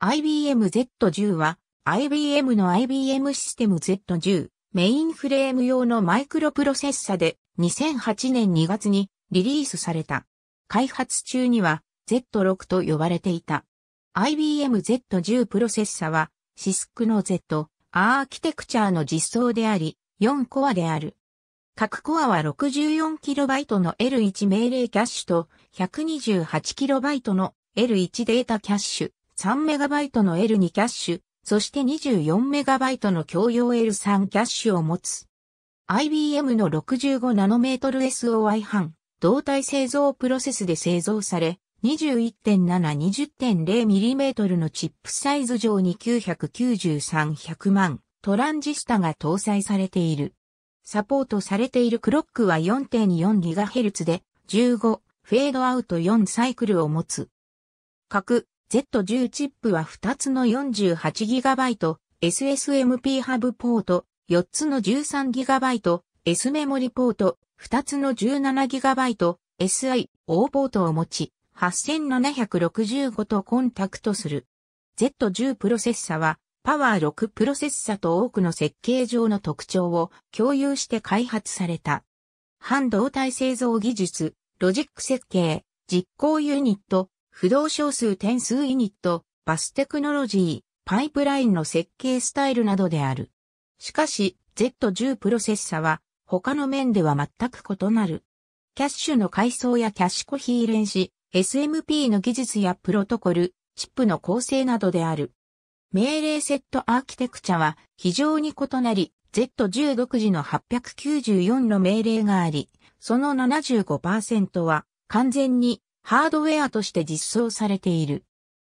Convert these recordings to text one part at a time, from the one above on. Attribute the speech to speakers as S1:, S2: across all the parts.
S1: IBM Z10 は IBM の IBM システム Z10 メインフレーム用のマイクロプロセッサで2008年2月にリリースされた。開発中には Z6 と呼ばれていた。IBM Z10 プロセッサは CISC の Z アーキテクチャーの実装であり4コアである。各コアは 64KB の L1 命令キャッシュと 128KB の L1 データキャッシュ、3MB の L2 キャッシュ、そして 24MB の共用 L3 キャッシュを持つ。IBM の 65nm SOI 版、胴体製造プロセスで製造され、21.7-20.0mm のチップサイズ上に993-100万トランジスタが搭載されている。サポートされているクロックは 4.4GHz で15フェードアウト4サイクルを持つ。各 Z10 チップは2つの 48GB、SSMP ハブポート、4つの 13GB、S メモリポート、2つの 17GB、SIO ポートを持ち、8765とコンタクトする。Z10 プロセッサは、パワー6プロセッサと多くの設計上の特徴を共有して開発された。半導体製造技術、ロジック設計、実行ユニット、不動小数点数ユニット、バステクノロジー、パイプラインの設計スタイルなどである。しかし、Z10 プロセッサは、他の面では全く異なる。キャッシュの階層やキャッシュコヒーン子、SMP の技術やプロトコル、チップの構成などである。命令セットアーキテクチャは非常に異なり、Z10 独自の894の命令があり、その75%は完全にハードウェアとして実装されている。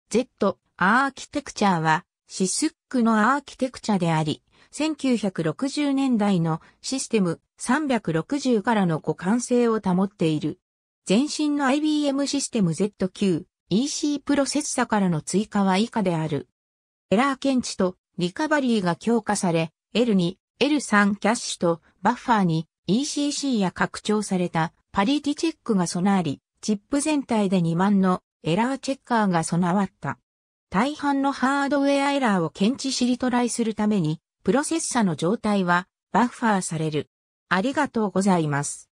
S1: Z アーキテクチャはシスックのアーキテクチャであり、1960年代のシステム360からの互換性を保っている。前身の IBM システム ZQ EC プロセッサからの追加は以下である。エラー検知とリカバリーが強化され、L2、L3 キャッシュとバッファーに ECC や拡張されたパリティチェックが備わり、チップ全体で2万のエラーチェッカーが備わった。大半のハードウェアエラーを検知しリトライするために、プロセッサの状態はバッファーされる。ありがとうございます。